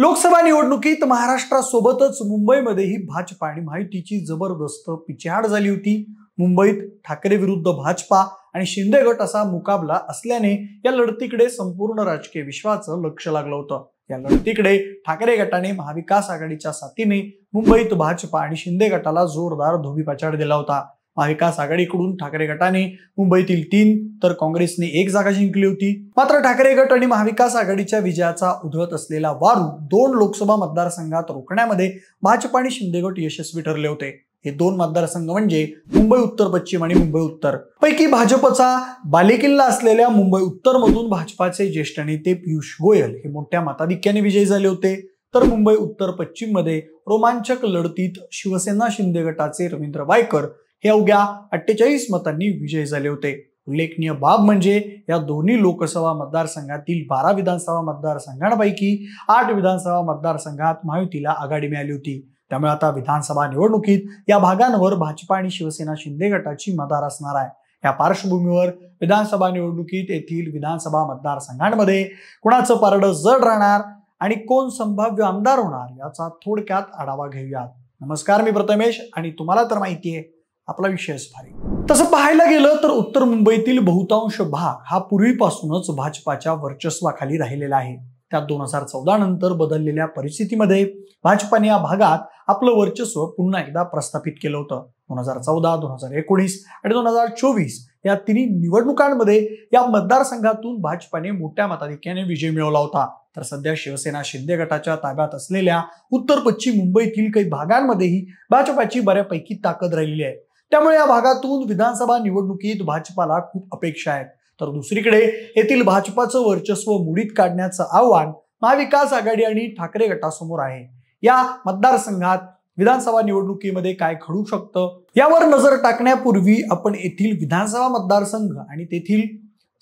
लोकसभा निवडणुकीत महाराष्ट्रासोबतच मुंबईमध्येही भाजपा आणि माहितीची जबरदस्त पिछेहाड झाली होती मुंबईत ठाकरे विरुद्ध भाजपा आणि शिंदे गट असा मुकाबला असल्याने या लढतीकडे संपूर्ण राजकीय विश्वाचं लक्ष लागलं होतं या लढतीकडे ठाकरे गटाने महाविकास आघाडीच्या साथीने मुंबईत भाजपा आणि शिंदे गटाला जोरदार धोबीपाचाड दिला होता महाविकास आघाडीकडून ठाकरे गटाने मुंबईतील तीन तर काँग्रेसने एक जागा जिंकली होती मात्र ठाकरे गट आणि महाविकास आघाडीच्या विजयाचा उधळत असलेला वारू दोन लोकसभा मतदारसंघात रोखण्यामध्ये भाजप आणि शिंदे गट यशस्वी ठरले होते हे दोन मतदारसंघ म्हणजे मुंबई उत्तर पश्चिम आणि मुंबई उत्तर पैकी भाजपचा बालेकिल्ला असलेल्या मुंबई उत्तरमधून भाजपाचे ज्येष्ठ नेते पियुष गोयल हे मोठ्या मताधिक्याने विजयी झाले होते तर मुंबई उत्तर पश्चिममध्ये रोमांचक लढतीत शिवसेना शिंदे गटाचे रवींद्र वायकर हे अवघ्या अठ्ठेचाळीस मतांनी विजय झाले होते उल्लेखनीय बाब म्हणजे या दोन्ही लोकसभा मतदारसंघातील बारा विधानसभा मतदारसंघांपैकी आठ विधानसभा मतदारसंघात महायुतीला आघाडी मिळाली होती त्यामुळे आता विधानसभा निवडणुकीत या भागांवर भाजपा आणि शिवसेना शिंदे गटाची मदार असणार आहे या पार्श्वभूमीवर विधानसभा निवडणुकीत येथील विधानसभा मतदारसंघांमध्ये कुणाचं पारडं जड राहणार आणि कोण संभाव्य आमदार होणार याचा थोडक्यात आढावा घेऊयात नमस्कार मी प्रथमेश आणि तुम्हाला तर माहिती आहे आपला विषयच भारी तसं पाहायला गेलं तर उत्तर मुंबईतील बहुतांश भाग हा पूर्वीपासूनच भाजपाच्या वर्चस्वाखाली राहिलेला आहे त्यात दोन हजार चौदा नंतर बदललेल्या परिस्थितीमध्ये भाजपाने या भागात आपलं वर्चस्व पुन्हा एकदा प्रस्थापित केलं होतं दोन हजार चौदा दोन हजार एकोणीस आणि दोन हजार चोवीस या तिन्ही निवडणुकांमध्ये या मतदारसंघातून भाजपाने मोठ्या मताधिक्याने विजय मिळवला होता तर सध्या शिवसेना शिंदे गटाच्या ताब्यात असलेल्या उत्तर पश्चिम मुंबईतील काही भागांमध्येही भाजपाची बऱ्यापैकी ताकद राहिली आहे त्यामुळे या भागातून विधानसभा निवडणुकीत भाजपाला खूप अपेक्षा आहेत तर दुसरीकडे येथील भाजपाचं वर्चस्व मुडीत काढण्याचं आव्हान महाविकास आघाडी आणि ठाकरे गटासमोर आहे या मतदारसंघात विधानसभा निवडणुकीमध्ये काय घडू शकतं यावर नजर टाकण्यापूर्वी आपण येथील विधानसभा मतदारसंघ आणि तेथील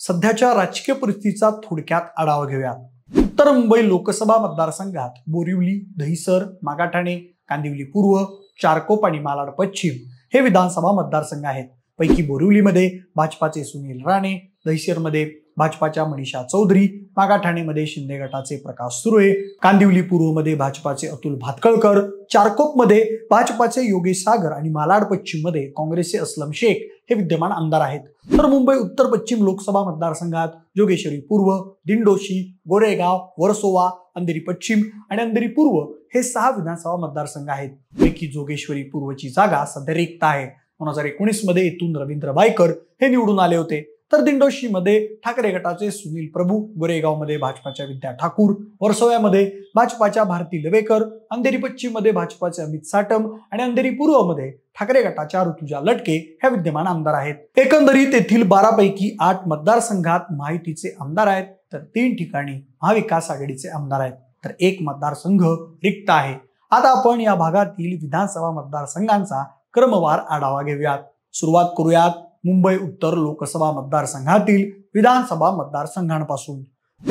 सध्याच्या राजकीय परिस्थितीचा थोडक्यात आढावा घेऊया उत्तर मुंबई लोकसभा मतदारसंघात बोरिवली दहिसर मागाठाणे कांदिवली पूर्व चारकोप आणि मालाड पश्चिम हे विधानसभा मतदारसंघ आहेत पैकी बोरिवलीमध्ये भाजपाचे सुनील राणे दहिसरमध्ये भाजपाच्या मनीषा चौधरी मागा ठाणेमध्ये शिंदे गटाचे प्रकाश सुरे कांदिवली पूर्वमध्ये भाजपाचे अतुल भातकळकर चारकोपमध्ये भाजपाचे योगेश सागर आणि मालाड पश्चिममध्ये काँग्रेसचे असलम शेख हे विद्यमान आमदार आहेत तर मुंबई उत्तर पश्चिम लोकसभा मतदारसंघात जोगेश्वरी पूर्व दिंडोशी गोरेगाव वर्सोवा अंधेरी पश्चिम आणि अंधेरी पूर्व हे सहा विधानसभा मतदारसंघ आहेत पैकी जोगेश्वरी पूर्वची जागा सध्या रिक्त आहे दोन हजार एकोणीस मध्ये इथून रवींद्र बायकर हे निवडून आले होते तर दिंडोशीमध्ये ठाकरे गटाचे सुनील प्रभू गोरेगावमध्ये भाजपाच्या विद्या ठाकूर वर्सोव्यामध्ये भाजपाच्या भारती लवेकर अंधेरी पश्चिममध्ये भाजपाचे अमित साटम आणि अंधेरी पूर्वमध्ये ठाकरे गटाच्या ऋतुजा लटके ह्या विद्यमान आमदार आहेत एकंदरीत येथील बारापैकी आठ मतदारसंघात माहितीचे आमदार आहेत तर तीन ठिकाणी महाविकास आघाडीचे आमदार आहेत तर एक मतदारसंघ रिक्त आहे आता आपण या भागातील विधानसभा मतदारसंघांचा क्रमवार आढावा घेऊयात सुरुवात करूयात मुंबई उत्तर लोकसभा मतदारसंघातील विधानसभा मतदारसंघांपासून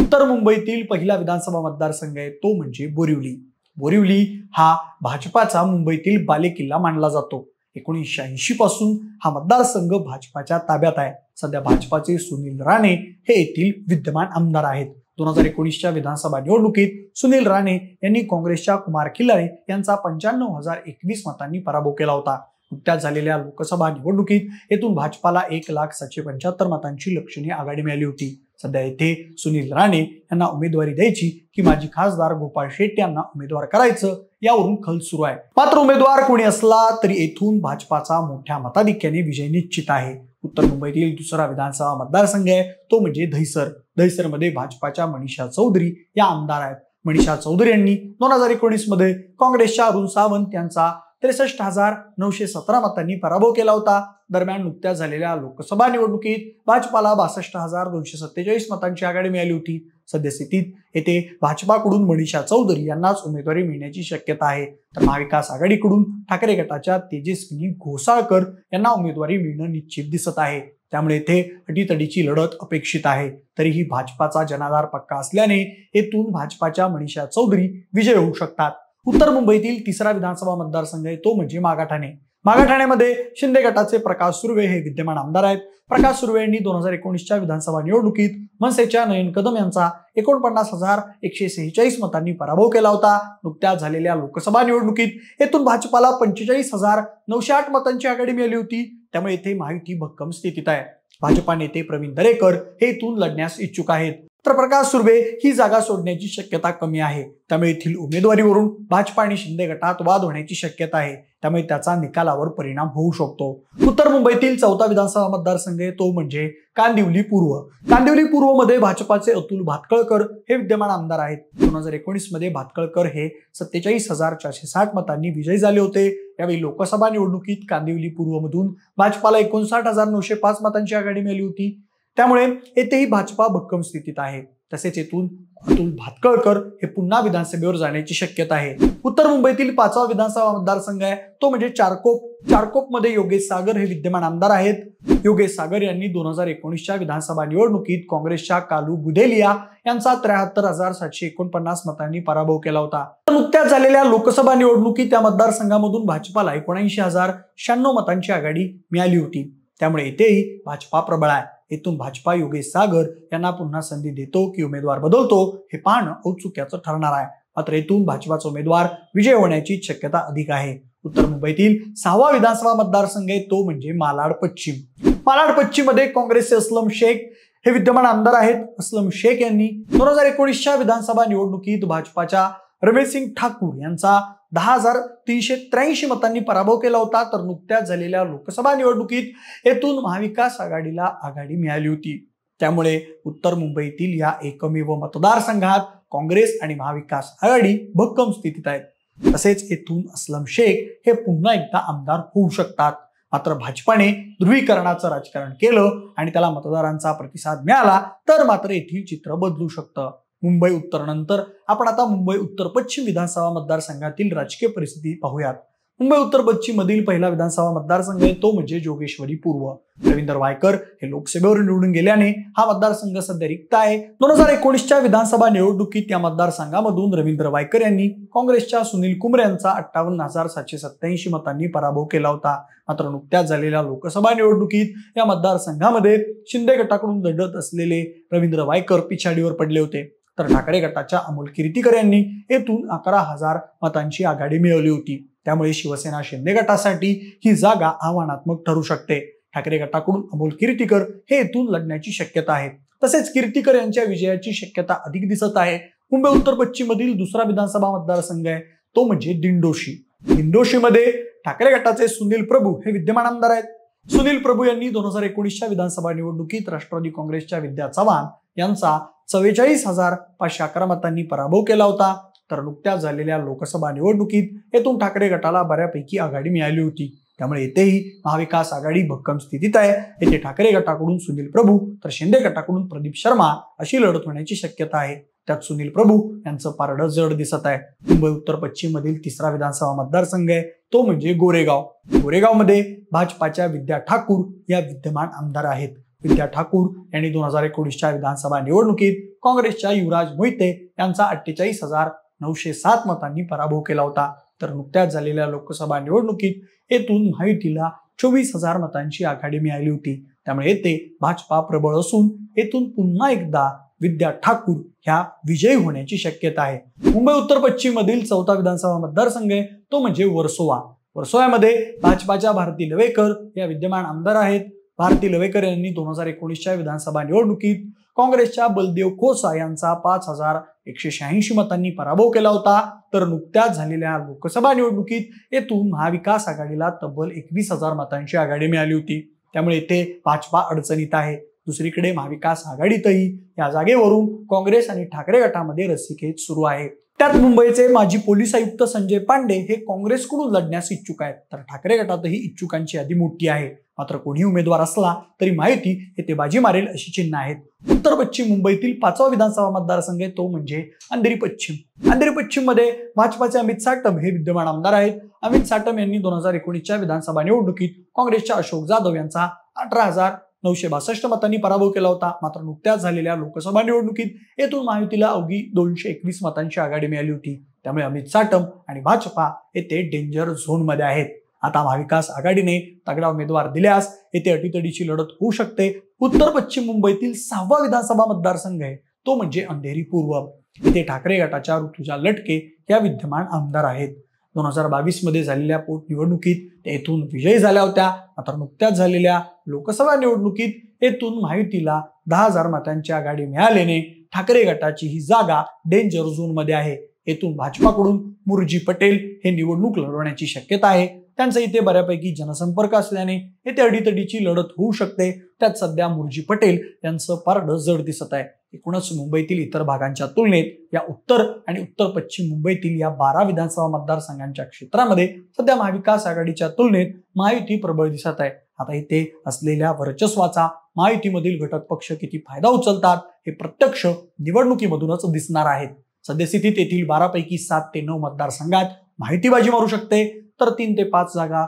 उत्तर मुंबईतील पहिला विधानसभा मतदारसंघ आहे तो म्हणजे बोरिवली बोरिवली हा भाजपाचा मुंबईतील बालेकिल्ला मानला जातो एकोणीसशे ऐंशी पासून हा मतदारसंघ भाजपाच्या ताब्यात आहे सध्या भाजपाचे सुनील राणे हे येथील विद्यमान आमदार आहेत दोन हजार एकोणीसच्या विधानसभा निवडणुकीत सुनील राणे यांनी काँग्रेसच्या कुमार खिल्लारे यांचा पंच्याण्णव हजार एकवीस मतांनी पराभव केला होता नुकत्याच झालेल्या लोकसभा निवडणुकीत येथून भाजपाला एक लाख सातशे पंच्याहत्तर मतांची लक्षणीय आघाडी मिळाली होती सध्या येथे सुनील राणे यांना उमेदवारी द्यायची की माजी खासदार गोपाळ शेट्टी यांना उमेदवार करायचं यावरून खल सुरू आहे मात्र उमेदवार कोणी असला तरी येथून भाजपाचा मोठ्या मताधिक्याने विजय निश्चित आहे उत्तर मुंबईतील दुसरा विधानसभा मतदारसंघ आहे तो म्हणजे दहिसर दहिसरमध्ये भाजपाच्या मनीषा चौधरी या आमदार आहेत मनीषा चौधरी यांनी दोन हजार एकोणीस मध्ये काँग्रेसच्या अरुण सावंत यांचा त्रेसष्ट हजार नऊशे सतरा मतांनी पराभव केला होता दरम्यान नुकत्याच झालेल्या लोकसभा निवडणुकीत भाजपाला बासष्ट हजार दोनशे सत्तेचाळीस मतांची आघाडी मिळाली होती सद्यस्थितीत येथे भाजपाकडून मनीषा चौधरी यांनाच उमेदवारी मिळण्याची शक्यता आहे तर महाविकास आघाडीकडून ठाकरे गटाच्या तेजस्विनी घोसाळकर यांना उमेदवारी मिळणं निश्चित दिसत आहे त्यामुळे येथे अटीतडीची लढत अपेक्षित आहे तरीही भाजपाचा जनाधार पक्का असल्याने येथून भाजपाच्या मनीषा चौधरी विजय होऊ शकतात उत्तर मुंबईतील तिसरा विधानसभा मतदारसंघ आहे तो म्हणजे मागाठाणे मागा ठाण्यामध्ये शिंदे गटाचे प्रकाश सुर्वे हे विद्यमान आमदार आहेत प्रकाश सुर्वे यांनी दोन हजार एकोणीसच्या विधानसभा निवडणुकीत मनसेच्या नयन कदम यांचा एकोणपन्नास हजार एकशे सेहेचाळीस मतांनी पराभव केला होता नुकत्याच झालेल्या लोकसभा निवडणुकीत येथून भाजपाला पंचेचाळीस हजार नऊशे आठ मतांची आघाडी मिळाली होती त्यामुळे येथे माहिती भक्कम स्थितीत आहे भाजपा नेते प्रवीण दरेकर हे इथून लढण्यास इच्छुक आहेत तर प्रकाश सुर्वे ही जागा सोडण्याची शक्यता कमी आहे त्यामुळे येथील उमेदवारीवरून भाजपा आणि शिंदे गटात वाद होण्याची शक्यता आहे त्यामुळे त्याचा निकालावर परिणाम होऊ शकतो उत्तर मुंबईतील चौथा विधानसभा मतदारसंघ तो म्हणजे कांदिवली पूर्व कांदिवली पूर्वमध्ये भाजपाचे अतुल भातकळकर हे विद्यमान आमदार आहेत दोन हजार एकोणीस मध्ये भातकळकर हे सत्तेचाळीस हजार चारशे साठ मतांनी विजयी झाले होते त्यावेळी लोकसभा निवडणुकीत कांदिवली मधून भाजपाला एकोणसाठ हजार नऊशे पाच मतांची आघाडी मिळाली होती त्यामुळे येथेही भाजपा भक्कम स्थितीत आहे तसेच येथून अतुल भातकळकर हे पुन्हा विधानसभेवर जाण्याची शक्यता आहे उत्तर मुंबईतील पाचवा विधानसभा मतदारसंघ आहे तो म्हणजे चारकोप चारकोपमध्ये योगेश सागर हे विद्यमान आमदार आहेत योगेश सागर यांनी दोन हजार एकोणीसच्या विधानसभा निवडणुकीत काँग्रेसच्या कालू बुधेलिया यांचा त्र्याहत्तर हजार सातशे एकोणपन्नास मतांनी पराभव केला होता नुकत्याच झालेल्या लोकसभा निवडणुकीत त्या मतदारसंघामधून भाजपाला एकोणऐंशी हजार शहाण्णव मतांची आघाडी मिळाली होती त्यामुळे येथेही भाजपा प्रबळ आहे इथून भाजपा योगेश सागर यांना पुन्हा संधी देतो की उमेदवार बदलतो हे पाहणं औत्सुक्याचं ठरणार आहे मात्र येथून भाजपाचा उमेदवार विजय होण्याची शक्यता अधिक आहे उत्तर मुंबईतील सहावा विधानसभा मतदारसंघ आहे तो म्हणजे मालाड पश्चिम मालाड पश्चिम मध्ये काँग्रेसचे असलम शेख हे विद्यमान आमदार आहेत असलम शेख यांनी दोन हजार एकोणीसच्या विधानसभा निवडणुकीत भाजपाच्या रमेश सिंग ठाकूर यांचा दहा हजार तीनशे त्र्याऐंशी मतांनी पराभव केला होता तर नुकत्याच झालेल्या लोकसभा निवडणुकीत येथून महाविकास आघाडीला आघाडी मिळाली होती त्यामुळे उत्तर मुंबईतील या एकमेव मतदारसंघात काँग्रेस आणि महाविकास आघाडी भक्कम स्थितीत आहेत तसेच येथून असलम शेख हे पुन्हा एकदा आमदार होऊ शकतात मात्र भाजपाने ध्रुवीकरणाचं राजकारण केलं आणि त्याला मतदारांचा प्रतिसाद मिळाला तर मात्र येथील चित्र बदलू शकतं मुंबई उत्तरनंतर आपण आता मुंबई उत्तर पश्चिम विधानसभा मतदारसंघातील राजकीय परिस्थिती पाहूयात मुंबई उत्तर पश्चिम मधील पहिला विधानसभा मतदारसंघ आहे तो म्हणजे जोगेश्वरी पूर्व रवींद्र वायकर हे लोकसभेवर निवडून गेल्याने हा मतदारसंघ सध्या रिक्त आहे दोन हजार एकोणीसच्या विधानसभा निवडणुकीत या मतदारसंघामधून रवींद्र वायकर यांनी काँग्रेसच्या सुनील कुमरे यांचा अठ्ठावन्न हजार सातशे सत्याऐंशी मतांनी पराभव केला होता मात्र नुकत्याच झालेल्या लोकसभा निवडणुकीत या मतदारसंघामध्ये शिंदे गटाकडून लढत असलेले रवींद्र वायकर पिछाडीवर पडले होते तर ठाकरे गटाच्या अमोल किर्तीकर यांनी येथून अकरा हजार मतांची आघाडी मिळवली होती त्यामुळे शिवसेना शिंदे गटासाठी ही जागा आव्हानात्मक ठरू शकते ठाकरे गटाकडून अमोल किर्तीकर हे येथून लढण्याची शक्यता आहे तसेच कीर्तीकर यांच्या विजयाची शक्यता अधिक दिसत आहे मुंबई उत्तर पश्चिम मधील दुसरा विधानसभा मतदारसंघ आहे तो म्हणजे दिंडोशी दिंडोशीमध्ये ठाकरे गटाचे सुनील प्रभू हे विद्यमान आमदार आहेत सुनील प्रभू यांनी दोन हजार एकोणीसच्या विधानसभा निवडणुकीत राष्ट्रवादी काँग्रेसच्या विद्या चव्हाण यांचा चव्वेचाळीस हजार पाचशे अकरा मतांनी पराभव केला होता तर नुकत्याच झालेल्या लोकसभा निवडणुकीत येथून ठाकरे गटाला बऱ्यापैकी आघाडी मिळाली होती त्यामुळे येथेही महाविकास आघाडी भक्कम स्थितीत आहे येथे ठाकरे गटाकडून सुनील प्रभू तर शिंदे गटाकडून प्रदीप शर्मा अशी लढत होण्याची शक्यता आहे त्यात सुनील प्रभू यांचं पारडं जड दिसत आहे मुंबई उत्तर पश्चिम मधील तिसरा विधानसभा मतदारसंघ आहे तो म्हणजे गोरेगाव गोरेगावमध्ये भाजपाच्या विद्या ठाकूर या विद्यमान आमदार आहेत विद्या ठाकूर यांनी दोन हजार एकोणीसच्या विधानसभा निवडणुकीत काँग्रेसच्या युवराज मोहिते यांचा अठ्ठेचाळीस हजार नऊशे सात मतांनी पराभव केला होता तर नुकत्याच झालेल्या लोकसभा निवडणुकीत येथून महायुतीला चोवीस हजार मतांची आघाडी मिळाली होती त्यामुळे येथे भाजपा प्रबळ असून येथून पुन्हा एकदा विद्या ठाकूर ह्या विजयी होण्याची शक्यता आहे मुंबई उत्तर पश्चिम मधील चौथा विधानसभा मतदारसंघ आहे तो म्हणजे वर्सोवा वर्सोव्यामध्ये भाजपाच्या भारती लवेकर या विद्यमान आमदार आहेत भारती लवेकर यांनी दोन हजार एकोणीसच्या विधानसभा निवडणुकीत काँग्रेसच्या बलदेव खोसा यांचा पाच हजार एकशे शहाऐंशी मतांनी पराभव केला होता तर नुकत्याच झालेल्या लोकसभा निवडणुकीत येथून महाविकास आघाडीला तब्बल एकवीस हजार मतांची आघाडी मिळाली होती त्यामुळे येथे भाजपा अडचणीत आहे दुसरीकडे महाविकास आघाडीतही या जागेवरून काँग्रेस आणि ठाकरे गटामध्ये रस्सीखेच सुरू आहे त्यात मुंबईचे माजी पोलीस आयुक्त संजय पांडे हे काँग्रेसकडून लढण्यास इच्छुक आहेत तर ठाकरे गटातही इच्छुकांची यादी मोठी आहे मात्र कोणी उमेदवार असला तरी माहिती हे ते बाजी मारेल अशी चिन्ह आहेत उत्तर पश्चिम मुंबईतील पाचवा विधानसभा मतदारसंघ आहे तो म्हणजे अंधेरी पश्चिम अंधेरी पश्चिम मध्ये भाजपाचे अमित साटम हे विद्यमान आमदार आहेत अमित साटम यांनी दोन हजार एकोणीसच्या विधानसभा निवडणुकीत काँग्रेसच्या अशोक जाधव यांचा अठरा हजार नऊशे बासष्ट मतांनी पराभव केला होता मात्र नुकत्याच झालेल्या लोकसभा निवडणुकीत येथून महायुतीला अवघी दोनशे एकवीस मतांची आघाडी मिळाली होती त्यामुळे अमित साटम आणि भाजपा येथे डेंजर झोनमध्ये आहेत आता महाविकास आघाडीने तगडा उमेदवार दिल्यास येथे अटीतडीची लढत होऊ शकते उत्तर पश्चिम मुंबईतील सहावा विधानसभा मतदारसंघ आहे तो म्हणजे अंधेरी पूर्व येथे ठाकरे गटाच्या ऋतुजा लटके या विद्यमान आमदार आहेत दोन हजार बावीसमध्ये झालेल्या पोटनिवडणुकीत निवडणुकीत येथून विजयी झाल्या होत्या मात्र नुकत्याच झालेल्या लोकसभा निवडणुकीत येथून माहितीला दहा हजार मतांची आघाडी मिळाल्याने ठाकरे गटाची ही जागा डेंजर झोनमध्ये आहे येथून भाजपाकडून मुरजी पटेल हे निवडणूक लढवण्याची शक्यता आहे त्यांचा इथे बऱ्यापैकी जनसंपर्क असल्याने येथे अडीतडीची लढत होऊ शकते त्यात सध्या मुरजी पटेल यांचं पारड जड दिसत आहे एकूणच मुंबईतील इतर भागांच्या तुलनेत या उत्तर आणि उत्तर पश्चिम मुंबईतील या बारा विधानसभा मतदारसंघांच्या क्षेत्रामध्ये सध्या महाविकास आघाडीच्या तुलनेत महायुती प्रबळ दिसत आहे आता इथे असलेल्या वर्चस्वाचा महायुतीमधील घटक पक्ष किती फायदा उचलतात हे प्रत्यक्ष निवडणुकीमधूनच दिसणार आहेत सद्यस्थितीत येथील बारापैकी सात ते नऊ मतदारसंघात माहितीबाजी मारू शकते तर तीन ते पाच जागा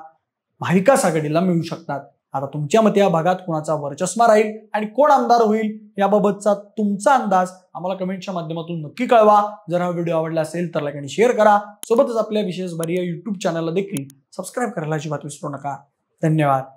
महाविकास आघाडीला मिळू शकतात आता तुमच्या मते या भागात कोणाचा वर्चस्मा राहील आणि कोण आमदार होईल याबाबतचा तुमचा अंदाज आम्हाला कमेंटच्या माध्यमातून नक्की कळवा जर हा व्हिडिओ आवडला असेल तर लाईक आणि शेअर करा सोबतच आपल्या विशेष बरी या युट्यूब चॅनलला देखील सबस्क्राईब करायला अजिबात विसरू नका धन्यवाद